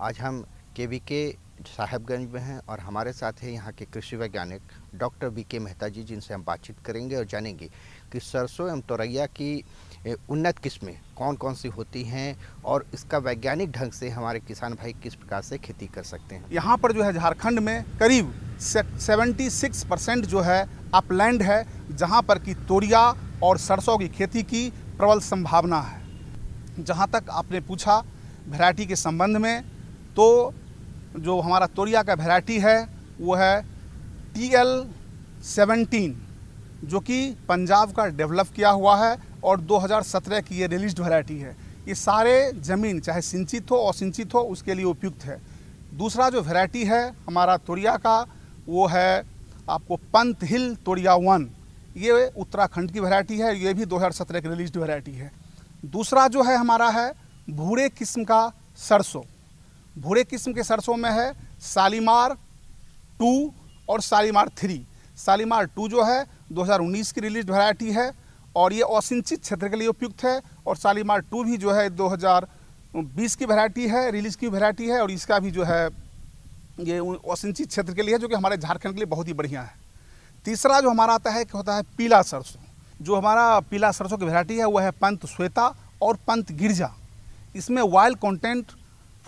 आज हम के वी के साहेबगंज में हैं और हमारे साथ हैं यहाँ के कृषि वैज्ञानिक डॉक्टर बी के मेहता जी जिनसे हम बातचीत करेंगे और जानेंगे कि सरसों एवं तोरैया की उन्नत किस्में कौन कौन सी होती हैं और इसका वैज्ञानिक ढंग से हमारे किसान भाई किस प्रकार से खेती कर सकते हैं यहाँ पर जो है झारखंड में करीब सिक्स परसेंट जो है अपलैंड है जहाँ पर कि तोरिया और सरसों की खेती की प्रबल संभावना है जहाँ तक आपने पूछा वैरायटी के संबंध में तो जो हमारा तोरिया का वैरायटी है वो है टी एल सेवनटीन जो कि पंजाब का डेवलप किया हुआ है और 2017 की ये रिलीज वैरायटी है ये सारे ज़मीन चाहे सिंचित हो और हो उसके लिए उपयुक्त है दूसरा जो वैरायटी है हमारा तोरिया का वो है आपको पंत हिल तोरिया वन ये उत्तराखंड की वैरायटी है ये भी 2017 की रिलीज वैरायटी है दूसरा जो है हमारा है भूरे किस्म का सरसों भूरे किस्म के सरसों में है सालीमार टू और सालीमार थ्री सालीमार टू जो है 2019 की रिलीज वैरायटी है और ये असिंचित क्षेत्र के लिए उपयुक्त है और सालीमार टू भी जो है 2020 की वैरायटी है रिलीज की वैरायटी है और इसका भी जो है ये असिंचित क्षेत्र के लिए है जो कि हमारे झारखंड के लिए बहुत ही बढ़िया है तीसरा जो हमारा आता है कि होता है पीला सरसों जो हमारा पीला सरसों की वैरायटी है वह है पंत श्वेता और पंत गिरजा इसमें वाइल्ड कॉन्टेंट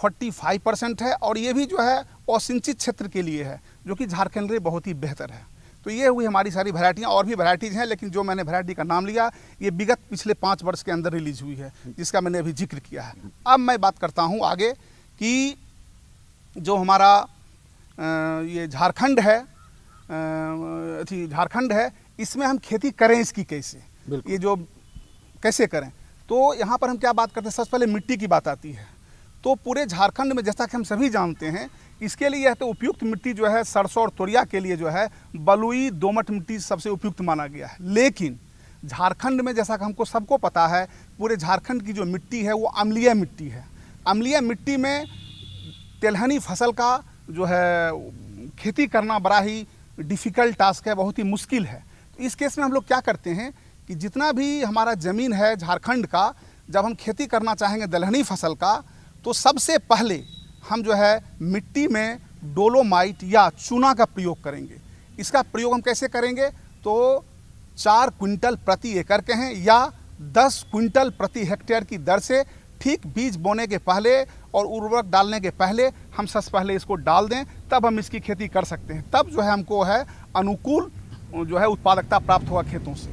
45 परसेंट है और ये भी जो है असिंचित क्षेत्र के लिए है जो कि झारखंड में बहुत ही बेहतर है तो ये हुई हमारी सारी वैरायटियाँ और भी वैरायटीज़ हैं लेकिन जो मैंने वैरायटी का नाम लिया ये विगत पिछले पाँच वर्ष के अंदर रिलीज हुई है जिसका मैंने अभी जिक्र किया है अब मैं बात करता हूँ आगे कि जो हमारा ये झारखंड है झारखंड है इसमें हम खेती करें इसकी कैसे ये जो कैसे करें तो यहाँ पर हम क्या बात करते हैं सबसे पहले मिट्टी की बात आती है तो पूरे झारखंड में जैसा कि हम सभी जानते हैं इसके लिए यह तो उपयुक्त मिट्टी जो है सरसों और तोरिया के लिए जो है बलुई दोमट मिट्टी सबसे उपयुक्त माना गया है लेकिन झारखंड में जैसा कि हमको सबको पता है पूरे झारखंड की जो मिट्टी है वो अम्लीय मिट्टी है अम्लीय मिट्टी में तेलहनी फसल का जो है खेती करना बड़ा ही डिफ़िकल्ट टास्क है बहुत ही मुश्किल है तो इस केस में हम लोग क्या करते हैं कि जितना भी हमारा ज़मीन है झारखंड का जब हम खेती करना चाहेंगे दलहनी फसल का तो सबसे पहले हम जो है मिट्टी में डोलोमाइट या चूना का प्रयोग करेंगे इसका प्रयोग हम कैसे करेंगे तो चार क्विंटल प्रति एकड़ के हैं या दस क्विंटल प्रति हेक्टेयर की दर से ठीक बीज बोने के पहले और उर्वरक डालने के पहले हम सबसे पहले इसको डाल दें तब हम इसकी खेती कर सकते हैं तब जो है हमको है अनुकूल जो है उत्पादकता प्राप्त हुआ खेतों से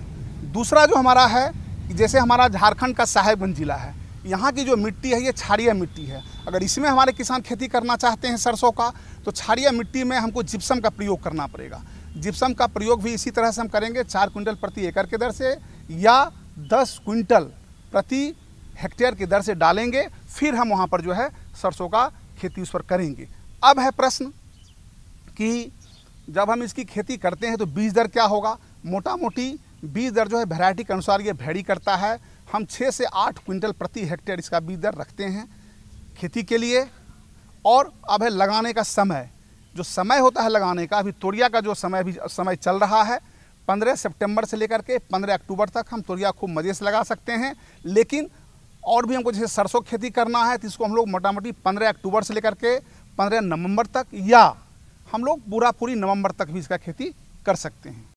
दूसरा जो हमारा है जैसे हमारा झारखंड का साहेबगंज ज़िला है यहाँ की जो मिट्टी है ये छारिया मिट्टी है अगर इसमें हमारे किसान खेती करना चाहते हैं सरसों का तो छारिया मिट्टी में हमको जिप्सम का प्रयोग करना पड़ेगा जिप्सम का प्रयोग भी इसी तरह से हम करेंगे चार क्विंटल प्रति एकड़ के दर से या दस क्विंटल प्रति हेक्टेयर की दर से डालेंगे फिर हम वहाँ पर जो है सरसों का खेती उस पर करेंगे अब है प्रश्न कि जब हम इसकी खेती करते हैं तो बीज दर क्या होगा मोटा मोटी बीज दर जो है वैरायटी के अनुसार ये भेड़ी करता है हम छः से आठ क्विंटल प्रति हेक्टेयर इसका बीज दर रखते हैं खेती के लिए और अब है लगाने का समय जो समय होता है लगाने का अभी तोरिया का जो समय भी समय चल रहा है पंद्रह सितंबर से लेकर के पंद्रह अक्टूबर तक हम तोरिया खूब मज़े से लगा सकते हैं लेकिन और भी हमको जैसे सरसों की खेती करना है तो इसको हम लोग मोटा मोटी पंद्रह अक्टूबर से लेकर के पंद्रह नवम्बर तक या हम लोग पूरा पूरी नवम्बर तक भी इसका खेती कर सकते हैं